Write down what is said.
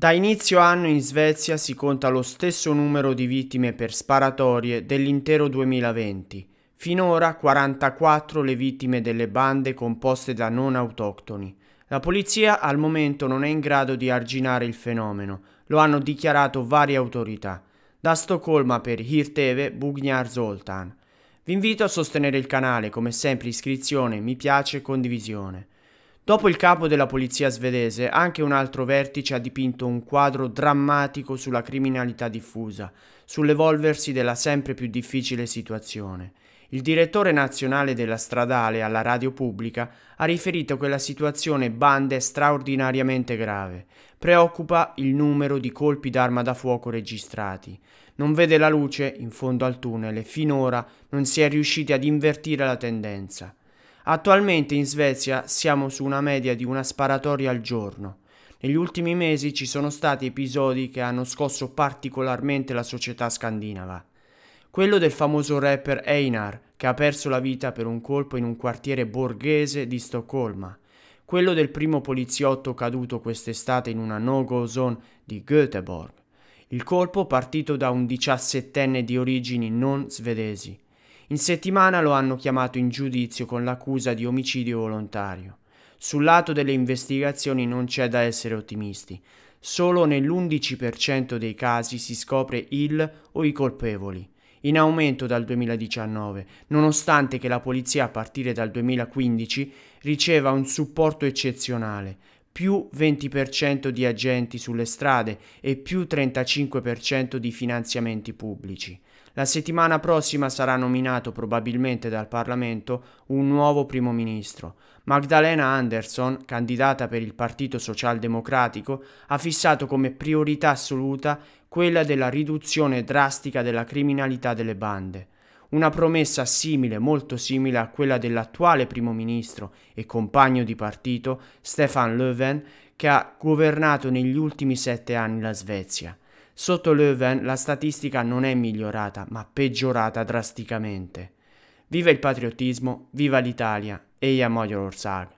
Da inizio anno in Svezia si conta lo stesso numero di vittime per sparatorie dell'intero 2020, finora 44 le vittime delle bande composte da non autoctoni. La polizia al momento non è in grado di arginare il fenomeno, lo hanno dichiarato varie autorità. Da Stoccolma per Hirteve Bugnar Zoltan. Vi invito a sostenere il canale, come sempre iscrizione, mi piace e condivisione. Dopo il capo della polizia svedese, anche un altro vertice ha dipinto un quadro drammatico sulla criminalità diffusa, sull'evolversi della sempre più difficile situazione. Il direttore nazionale della stradale alla radio pubblica ha riferito che la situazione banda è straordinariamente grave. Preoccupa il numero di colpi d'arma da fuoco registrati. Non vede la luce in fondo al tunnel e finora non si è riusciti ad invertire la tendenza. Attualmente in Svezia siamo su una media di una sparatoria al giorno. Negli ultimi mesi ci sono stati episodi che hanno scosso particolarmente la società scandinava. Quello del famoso rapper Einar, che ha perso la vita per un colpo in un quartiere borghese di Stoccolma. Quello del primo poliziotto caduto quest'estate in una no-go zone di Göteborg. Il colpo partito da un diciassettenne di origini non svedesi. In settimana lo hanno chiamato in giudizio con l'accusa di omicidio volontario. Sul lato delle investigazioni non c'è da essere ottimisti. Solo nell'11% dei casi si scopre il o i colpevoli in aumento dal 2019, nonostante che la polizia a partire dal 2015 riceva un supporto eccezionale, più 20% di agenti sulle strade e più 35% di finanziamenti pubblici. La settimana prossima sarà nominato probabilmente dal Parlamento un nuovo primo ministro. Magdalena Anderson, candidata per il Partito Socialdemocratico, ha fissato come priorità assoluta quella della riduzione drastica della criminalità delle bande una promessa simile, molto simile a quella dell'attuale primo ministro e compagno di partito Stefan Löfven, che ha governato negli ultimi sette anni la Svezia. Sotto Löfven la statistica non è migliorata, ma peggiorata drasticamente. Viva il patriottismo, viva l'Italia, e orsag.